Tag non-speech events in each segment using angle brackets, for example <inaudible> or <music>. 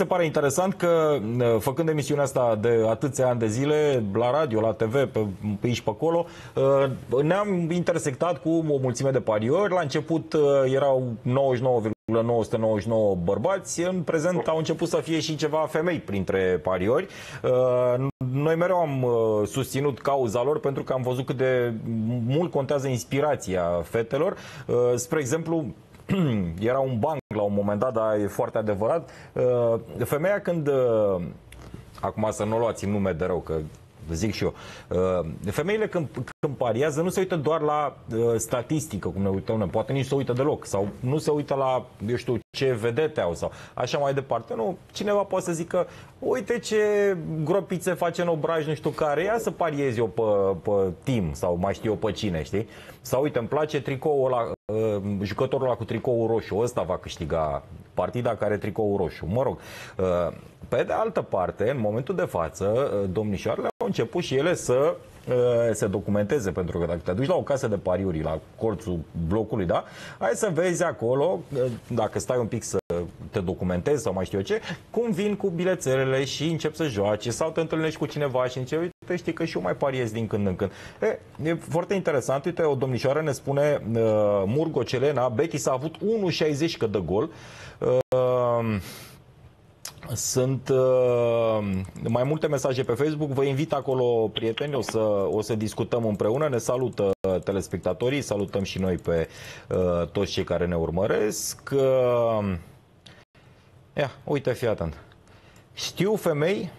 se pare interesant că, uh, făcând emisiunea asta de atâția ani de zile, la radio, la TV, pe, pe aici, pe acolo, uh, ne-am intersectat cu o mulțime de pariori. La început uh, erau 99, 999 bărbați, în prezent au început să fie și ceva femei printre pariori. Noi mereu am susținut cauza lor pentru că am văzut cât de mult contează inspirația fetelor. Spre exemplu, <clears throat> era un banc la un moment dat, dar e foarte adevărat. Uh, femeia când, uh, acum să nu luați nume de rău, că zic și eu, uh, femeile când, când pariază nu se uită doar la statistică, cum ne uităm noi, poate nici se uită deloc, sau nu se uită la, eu știu, ce vedete au sau așa mai departe. Nu, cineva poate să zică, uite ce gropițe face în obraj, nu știu care, ia să pariez eu pe, pe Tim sau mai știu eu pe cine, știi? Sau uite, îmi place tricoul ăla Ehm, jucătorul ăla cu tricoul roșu, ăsta va câștiga partida care tricoul roșu. Mă rog, ehm, pe de altă parte, în momentul de față, ehm, domnișoarele au început și ele să se documenteze, pentru că dacă te duci la o casă de pariuri, la colțul blocului, da, hai să vezi acolo, dacă stai un pic să te documentezi sau mai știu eu ce, cum vin cu bilețelele și încep să joace sau te întâlnești cu cineva și începi, uite, știi că și eu mai pariez din când în când. E, e foarte interesant, uite, o domnișoară ne spune uh, Murgo Celena, Betty s-a avut 1,60 că dă gol. Uh, sunt uh, mai multe mesaje pe Facebook. Vă invit acolo, prieteni, o să, o să discutăm împreună. Ne salută telespectatorii, salutăm și noi pe uh, toți cei care ne urmăresc. Uh, Ia, uite, fii atent. Știu femei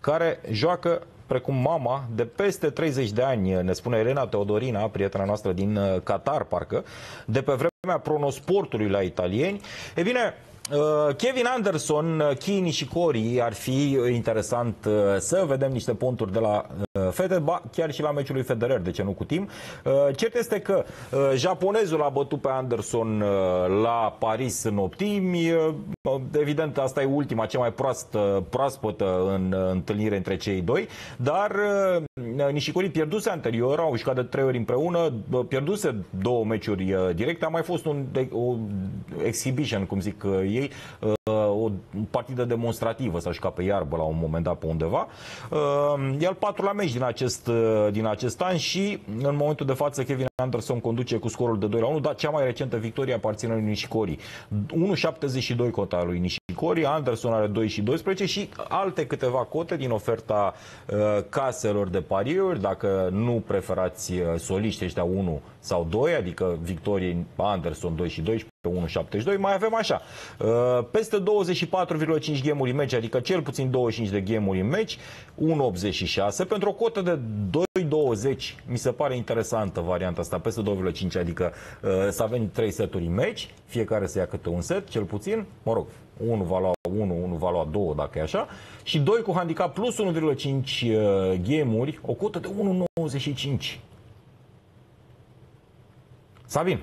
care joacă precum mama, de peste 30 de ani, ne spune Elena Teodorina, prietena noastră din uh, Qatar, parcă, de pe vremea pronosportului la italieni. E bine, Uh, Kevin Anderson, uh, Kini și Cori ar fi uh, interesant să vedem niște punturi de la Fede, ba, chiar și la meciul lui Federer, de ce nu cu timp. Cert este că japonezul a bătut pe Anderson la Paris în optimi. Evident, asta e ultima, cea mai proastă, proaspătă în întâlnire între cei doi, dar Nishikori pierduse anterior, au jucat de trei ori împreună, pierduse două meciuri directe, a mai fost un, un exhibition, cum zic ei, uh, o partidă demonstrativă, să-și ca pe iarbă la un moment dat pe undeva. Uh, e al patrulea meci din acest, uh, din acest an și în momentul de față Kevin Anderson conduce cu scorul de 2 la 1, dar cea mai recentă victorie aparține lui Nishikori. 1,72 cota lui Nishikori, Anderson are 2 și 12 și alte câteva cote din oferta uh, caselor de pariuri, dacă nu preferați uh, soliști ăștia 1 sau 2, adică victorie Anderson 2 și 12 1,72, mai avem așa, uh, peste 24,5 gemuri în meci, adică cel puțin 25 de gemuri în meci, 1,86, pentru o cotă de 2,20 mi se pare interesantă varianta asta, peste 2,5, adică uh, să avem 3 seturi meci, fiecare să ia câte un set, cel puțin, mă rog, unul va lua 1, unul va lua 2, dacă e așa, și 2 cu handicap plus 1,5 uh, game-uri, o cotă de 1,95. Sabin.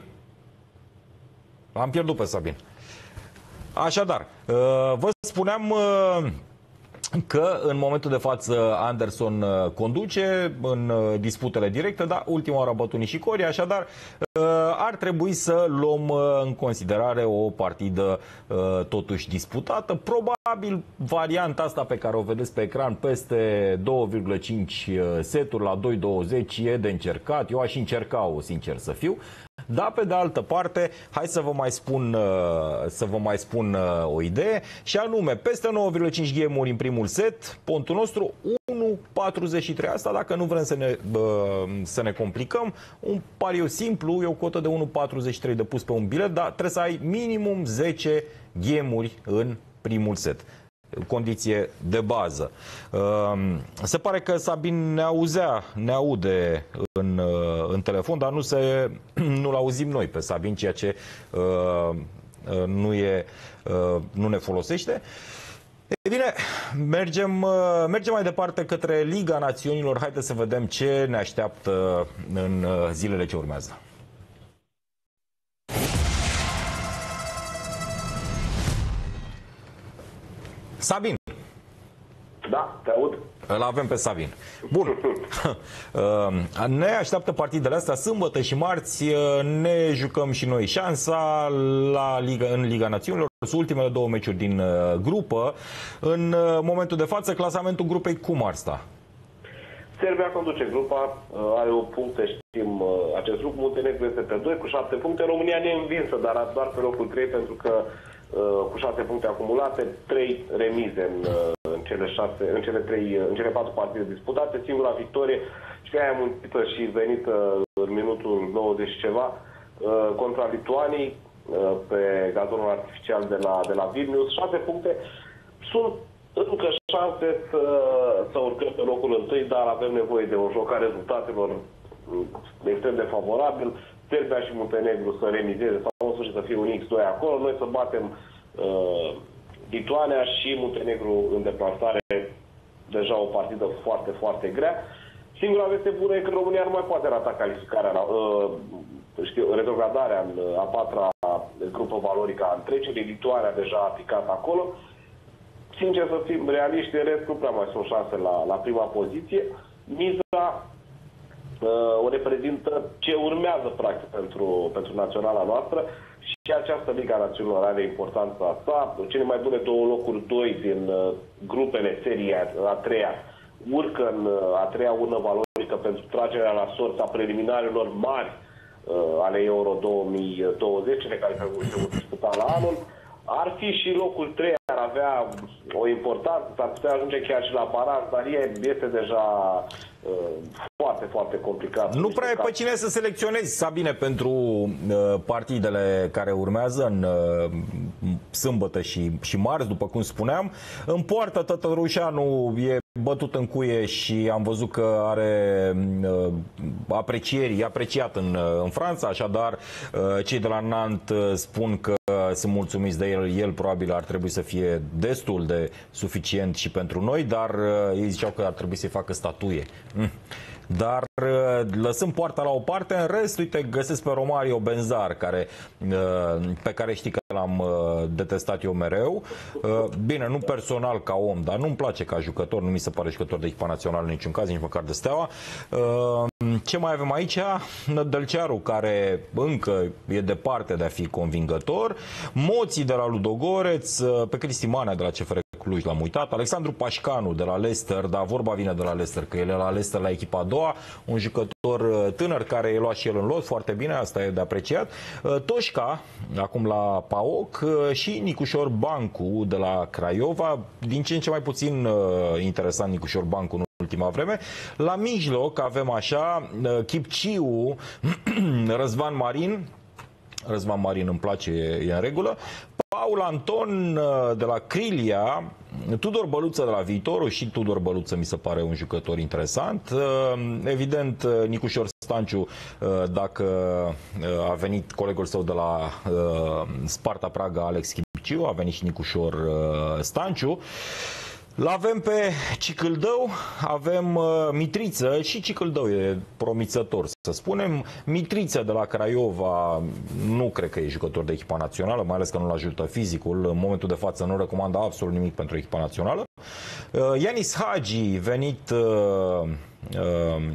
Am pierdut pe Sabin. Așadar, uh, vă spuneam uh, că în momentul de față Anderson uh, conduce în uh, disputele directe, dar ultima oară a bătut Nishikori, așadar uh, ar trebui să luăm în considerare o partidă totuși disputată. Probabil varianta asta pe care o vedeți pe ecran peste 2,5 seturi la 2,20 e de încercat. Eu aș încerca-o, sincer să fiu. Da, pe de altă parte, hai să vă mai spun, uh, să vă mai spun uh, o idee și anume, peste 9,5 game în primul set, pontul nostru 1,43. Asta dacă nu vrem să ne, uh, să ne complicăm, un pariu simplu e o cotă de 1,43 de pus pe un bilet, dar trebuie să ai minimum 10 game în primul set condiție de bază. Ehm, se pare că Sabin ne auzea, ne aude în, eh, în telefon, dar nu se, <clears throat> nu-l auzim noi pe Sabin, ceea ce eh, eh, nu, e, nu ne folosește. E bine, mergem, mergem mai departe către Liga Națiunilor. Haideți să vedem ce ne așteaptă în zilele ce urmează. Sabin. Da, te aud. Îl avem pe Savin. Bun. <laughs> Ehm, ne așteaptă partidele astea sâmbătă și marți. Ehm, ne jucăm și noi șansa la Liga, în Liga Națiunilor. Sunt ultimele două meciuri din eh, grupă. În eh, momentul de față, clasamentul grupei cum ar sta? Serbia conduce grupa, eh, are 8 puncte, știm acest lucru. Muntenegru este pe 2 cu 7 puncte. România ne învinsă, dar doar pe locul 3 pentru că Uh, cu șase puncte acumulate, trei remize în, uh, în, cele, șase, în, cele, trei, uh, în cele patru partide disputate, singura victorie și aia muncită și venită în minutul 90 ceva contra Lituanii pe gazonul artificial de la, de la Vilnius. Șase puncte sunt încă șanse să, să urcăm pe locul întâi, dar avem nevoie de joc a rezultatelor extrem de favorabil. Serbia și Muntenegru să remizeze nostru și să fie un X2 acolo, noi să batem uh, Lituania și Muntenegru în deplasare, deja o partidă foarte, foarte grea. Singura veste bună e că România nu mai poate rata calificarea, uh, știu, retrogradarea în uh, a patra grupă valorică a întrecerii, Lituania deja a picat acolo. Sincer să fim realiști, în rest nu prea mai sunt șanse la, la prima poziție. Miza Uh, o reprezintă ce urmează practic pentru, pentru naționala noastră și această Liga Națiunilor are importanța sa. Cele mai bune două locuri, doi din uh, grupele serie a treia, urcă în uh, a treia urnă valorică pentru tragerea la sorți a preliminarilor mari ale Euro 2020, de care se vor discuta la anul. Ar fi și locul 3, ar avea o importanță, ar putea ajunge chiar și la baraj, dar este deja uh, foarte, foarte complicat. Nu prea e pe cine să selecționezi, Sabine, pentru uh, partidele care urmează în uh, sâmbătă și, și marți, după cum spuneam. În poartă Tătărușanu e bătut în cuie și am văzut că are uh, aprecieri, e apreciat în, în Franța, așadar cei de la Nant spun că sunt mulțumiți de el, el probabil ar trebui să fie destul de suficient și pentru noi, dar ei ziceau că ar trebui să-i facă statuie. Mm. Dar uh, lăsând poarta la o parte, în rest, uite, găsesc pe Romario Benzar, care, uh, pe care știi că l-am uh, detestat eu mereu. Bine, nu personal ca om, dar nu-mi place ca jucător, nu mi se pare jucător de echipa națională în niciun caz, nici măcar de steaua. Ce mai avem aici? Nădălcearu, care încă e departe de a fi convingător. Moții de la Ludogoreț, pe Cristi Manea de la CFR Cluj, l-am uitat. Alexandru Pașcanu de la Leicester, dar vorba vine de la Leicester, că el e la Leicester la echipa a doua, un jucător uh, tânăr care e luat și el în lot, foarte bine, asta e de apreciat. Uh, Toșca, acum la PAOC, uh, și Nicușor Bancu de la Craiova, din ce în ce mai puțin interesant Nicușor Bancu, în ultima vreme. La mijloc avem așa Chipciu, <clears throat> Răzvan Marin, Răzvan Marin îmi place, e în regulă. Paul Anton uh, de la Crilia, Tudor Băluță de la Viitorul și Tudor Băluță mi se pare un jucător interesant. Uh, evident, uh, Nicușor Stanciu, dacă a venit colegul său de la Sparta Praga, Alex Chibiciu, a venit și Nicușor Stanciu. L-avem pe Cicâldău, avem uh, Mitriță și Cicâldău e promițător, să spunem. Mitriță de la Craiova nu cred că e jucător de echipa națională, mai ales că nu-l ajută fizicul. În momentul de față nu recomandă absolut nimic pentru echipa națională. Uh, Ianis Hagi, venit uh, uh,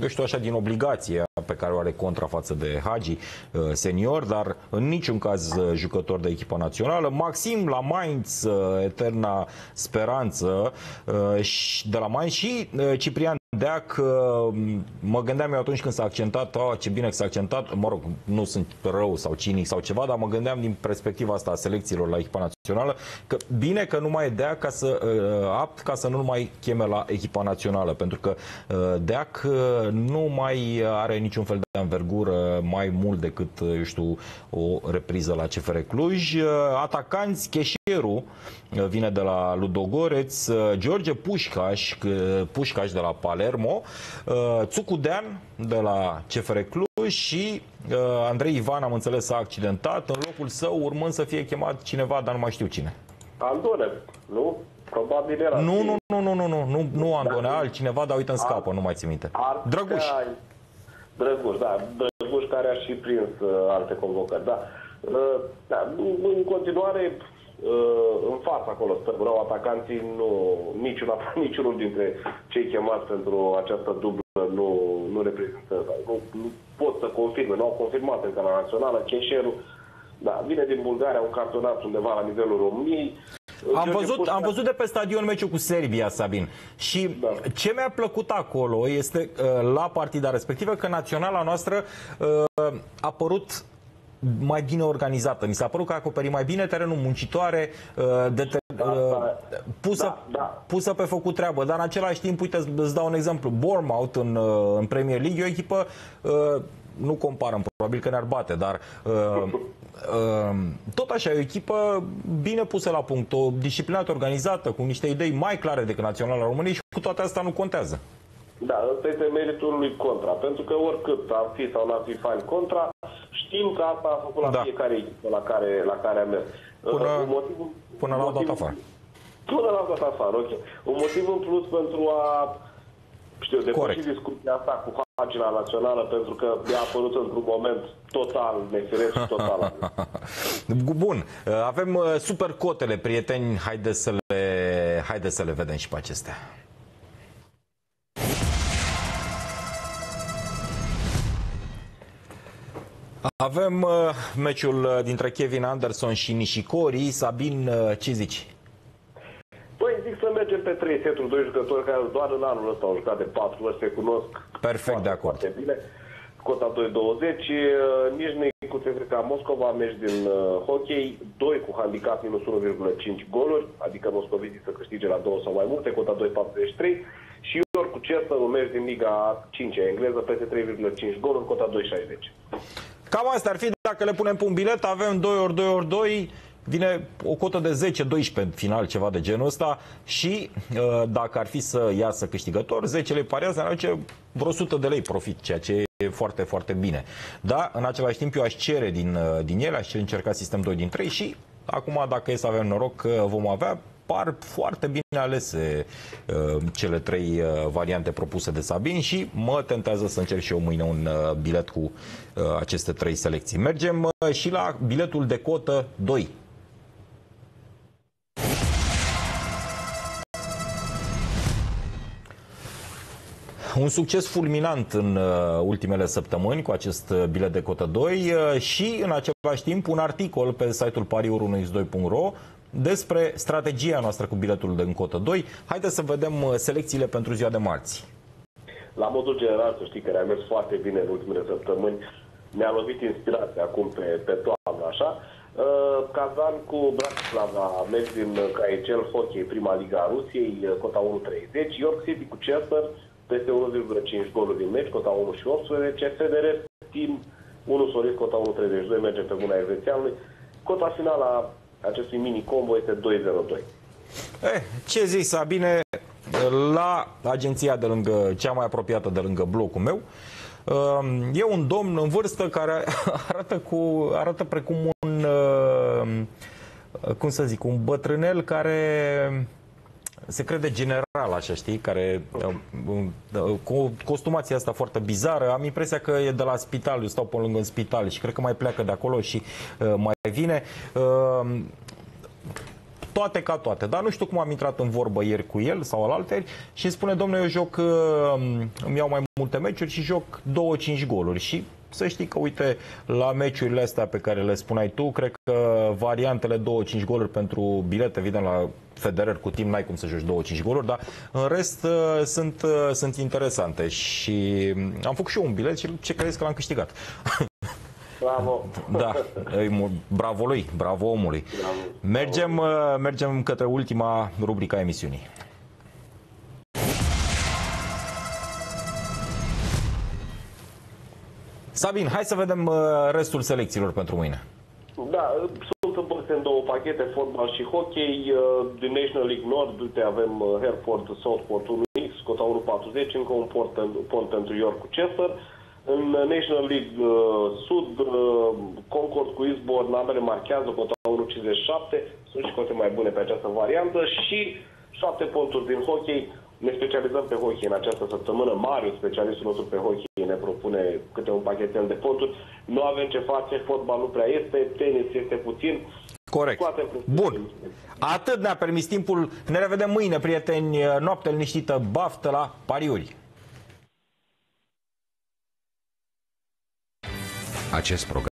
eu știu așa, din obligația pe care o are contra față de Hagi uh, senior, dar în niciun caz uh, jucător de echipa națională. Maxim la Mainz, uh, eterna speranță de la Mainz și Ciprian Deac, mă gândeam eu atunci când s-a accentat, oh, ce bine că s-a accentat, mă rog, nu sunt rău sau cinic sau ceva, dar mă gândeam din perspectiva asta a selecțiilor la echipa națională, că bine că nu mai dea ca să, uh, apt ca să nu mai cheme la echipa națională, pentru că uh, Deac uh, nu mai are niciun fel de învergură mai mult decât, eu știu, o repriză la CFR Cluj. Atacanți, cheșierul, vine de la Ludogoreț, uh, George Pușcaș, uh, Pușcaș de la Palermo, uh, Țucudean de la CFR Cluj și Andrei Ivan, am înțeles, s-a accidentat, în locul său urmând să fie chemat cineva, dar nu mai știu cine. Andone, nu? Probabil era. Nu, nu, nu, nu, nu, nu, nu, nu Andone, da, altcineva, dar uite, în scapă, nu mai țin minte. Drăguș. Drăguș, da, Drăguș care a și prins uh, alte convocări, da. Uh, da, în continuare, Uh, în față acolo stăpâneau atacanții, nu, niciun, <laughs> niciunul dintre cei chemați pentru această dublă nu, nu reprezintă, nu, nu pot să confirme, nu au confirmat încă la națională, Cheșeru, da, vine din Bulgaria, un cartonat undeva la nivelul României, am văzut, am văzut de pe stadion meciul cu Serbia, Sabin. Și da. ce mi-a plăcut acolo este uh, la partida respectivă că naționala noastră uh, a apărut mai bine organizată. Mi s-a părut că a acoperit mai bine terenul muncitoare, uh, de ter- da, uh, pusă, da, da. pusă pe făcut treabă. Dar în același timp, uite, îți dau un exemplu. Bournemouth în, uh, în Premier League o echipă, nu comparăm, probabil că ne-ar bate, dar tot așa, e o echipă bine pusă la punct, o disciplinată, organizată, cu niște idei mai clare decât Naționala României și cu toate astea nu contează. Da, ăsta este meritul lui Contra, pentru că oricât ar fi sau n-ar fi fain Contra, știm că asta a făcut la da. fiecare echipă la care, la care a mers. Până, uh, motivul, până la dat afară. Până la dat afară, ok. Un motiv în plus pentru a știu, depăși discuția asta cu pagina națională pentru că mi-a apărut într-un moment total nefiresc și total. <laughs> Bun, avem uh, super cotele, prieteni, haideți să le, haideți să le vedem și pe acestea. Avem uh, meciul uh, dintre Kevin Anderson și Nishikori. Sabin, uh, ce zici? Păi zic să mergem pe trei seturi, doi jucători care doar în anul ăsta au jucat de patru ori, se cunosc Perfect, de acord. foarte bine. Cota 2-20, uh, nici nu cu TSKA Moscova, meci din uh, hockey, 2 cu handicap minus 1,5 goluri, adică moscovizii să câștige la 2 sau mai multe, cota 2,43 și York cu Chester, un meci din Liga 5 engleză, peste 3,5 goluri, cota 2,60. Cam asta ar fi dacă le punem pe un bilet, avem 2 ori 2 ori 2, vine o cotă de 10-12 în final, ceva de genul ăsta și uh, dacă ar fi să iasă câștigător, 10 lei parează, aduce vreo 100 de lei profit, ceea ce e foarte, foarte bine. Da, în același timp eu aș cere din, uh, din ele, aș încerca sistem 2 din 3 și acum dacă e să avem noroc uh, vom avea par foarte bine alese uh, cele trei uh, variante propuse de Sabin și mă tentează să încerc și eu mâine un uh, bilet cu uh, aceste trei selecții. Mergem uh, și la biletul de cotă 2. un succes fulminant în uh, ultimele săptămâni cu acest uh, bilet de cotă 2 uh, și în același timp un articol pe site-ul pariurunx2.ro despre strategia noastră cu biletul de în 2. Haideți să vedem uh, selecțiile pentru ziua de marți. La modul general, să știi că ne-a mers foarte bine în ultimele săptămâni. Ne-a lovit inspirația acum pe, pe toamnă, așa. Uh, Kazan cu Bratislava, meci din uh, Caicel, Hockey, prima liga a Rusiei, cota 1.30, York City cu Chester, peste 1,5 goluri din meci, cota 1.18, FDR Team 1 Solis, cota 1.32, merge pe buna elvețeanului. Cota finală a acestui mini-combo este 202. Eh, ce zici, Sabine, la agenția de lângă, cea mai apropiată de lângă blocul meu, um, e un domn în vârstă care <laughs> arată, cu, arată precum un, um, cum să zic, un bătrânel care se crede general teatral, așa, știi, care uh, uh, cu costumația asta foarte bizară, am impresia că e de la spital, eu stau pe lângă în spital și cred că mai pleacă de acolo și uh, mai vine. toate ca toate. Dar nu știu cum am intrat în vorbă ieri cu el sau al alteri și îmi spune, domnule, eu joc, îmi iau mai multe meciuri și joc 2-5 goluri. Și să știi că, uite, la meciurile astea pe care le spuneai tu, cred că variantele 2-5 goluri pentru bilet, evident, la Federer cu timp n-ai cum să joci 2-5 goluri, dar în rest uh, sunt, uh, sunt interesante și mm, am făcut și eu un bilet și ce crezi că l-am câștigat. Bravo! Da, bravo lui, bravo omului. Bravo. Mergem, uh, mergem către ultima rubrica emisiunii. Sabin, hai să vedem uh, restul selecțiilor pentru mâine. Da, uh, sunt împărțite în două pachete, fotbal și hockey. Uh, din National League Nord, uite, avem Hereford, Southport 1X, cota 1.40, încă un port, pont pentru York cu Chester. În National League Sud, Concord cu Eastbourne, ambele marchează cota 1.57, sunt și cote mai bune pe această variantă și șapte ponturi din hockey, ne specializăm pe hockey în această săptămână. Marius, specialistul nostru pe hockey, ne propune câte un pachetel de ponturi. Nu avem ce face, fotbal nu prea este, tenis este puțin. Corect. Bun. Atât ne-a permis timpul. Ne revedem mâine, prieteni. Noapte liniștită, baftă la pariuri. Acest program